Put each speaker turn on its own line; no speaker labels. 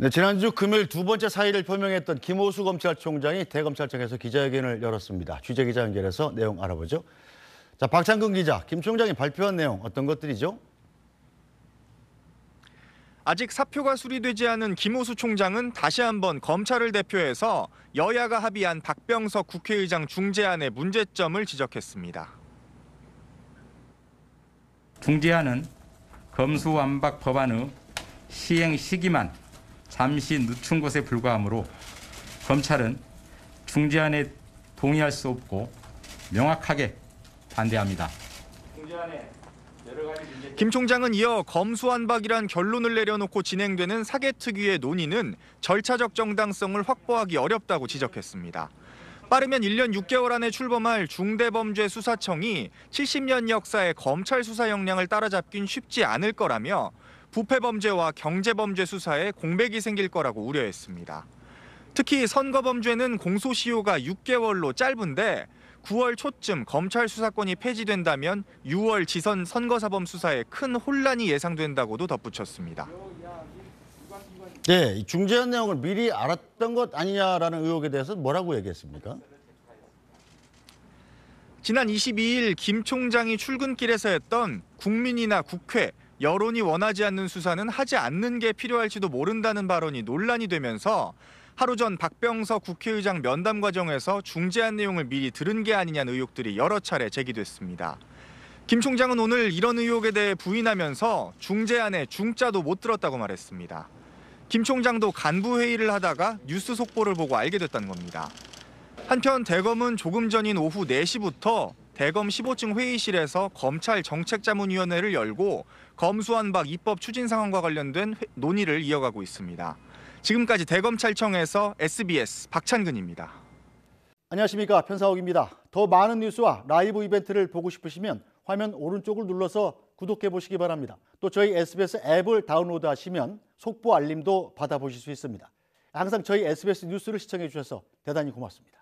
네, 지난주 금요일 두 번째 사의를 표명했던 김호수 검찰총장이 대검찰청에서 기자회견을 열었습니다. 취재 기자 연결해서 내용 알아보죠. 자, 박창근 기자, 김 총장이 발표한 내용 어떤 것들이죠? 아직 사표가 수리되지
않은 김호수 총장은 다시 한번 검찰을 대표해서 여야가 합의한 박병석 국회의장 중재안의 문제점을 지적했습니다.
중재안은 검수완박 법안의 시행 시기만 잠시 늦춘 것에 불과하므로 검찰은 중재안에
동의할 수 없고 명확하게 반대합니다. 김 총장은 이어 검수안박이란 결론을 내려놓고 진행되는 사개 특위의 논의는 절차적 정당성을 확보하기 어렵다고 지적했습니다. 빠르면 1년 6개월 안에 출범할 중대범죄수사청이 70년 역사의 검찰 수사 역량을 따라잡긴 쉽지 않을 거라며 부패 범죄와 경제 범죄 수사에 공백이 생길 거라고 우려했습니다. 특히 선거 범죄는 공소시효가 6개월로 짧은데 9월 초쯤 검찰 수사권이 폐지된다면 6월 지선 선거사범 수사에 큰 혼란이 예상된다고도 덧붙였습니다.
네, 중재한 내용을 미리 알았던 것 아니냐라는 의혹에 대해서 뭐라고 얘기했습니까? 지난 22일 김 총장이 출근길에서
했던 국민이나 국회, 여론이 원하지 않는 수사는 하지 않는 게 필요할지도 모른다는 발언이 논란이 되면서 하루 전 박병석 국회의장 면담 과정에서 중재한 내용을 미리 들은 게 아니냐는 의혹들이 여러 차례 제기됐습니다. 김 총장은 오늘 이런 의혹에 대해 부인하면서 중재안에 중자도 못 들었다고 말했습니다. 김 총장도 간부 회의를 하다가 뉴스 속보를 보고 알게 됐다는 겁니다. 한편 대검은 조금 전인 오후 4시부터 대검 15층 회의실에서 검찰 정책자문위원회를 열고 검수완박 입법 추진 상황과 관련된 회, 논의를 이어가고 있습니다. 지금까지 대검찰청에서 SBS 박찬근입니다.
안녕하십니까 편사옥입니다. 더 많은 뉴스와 라이브 이벤트를 보고 싶으시면 화면 오른쪽을 눌러서 구독해 보시기 바랍니다. 또 저희 SBS 앱을 다운로드하시면 속보 알림도 받아보실 수 있습니다. 항상 저희 SBS 뉴스를 시청해 주셔서 대단히 고맙습니다.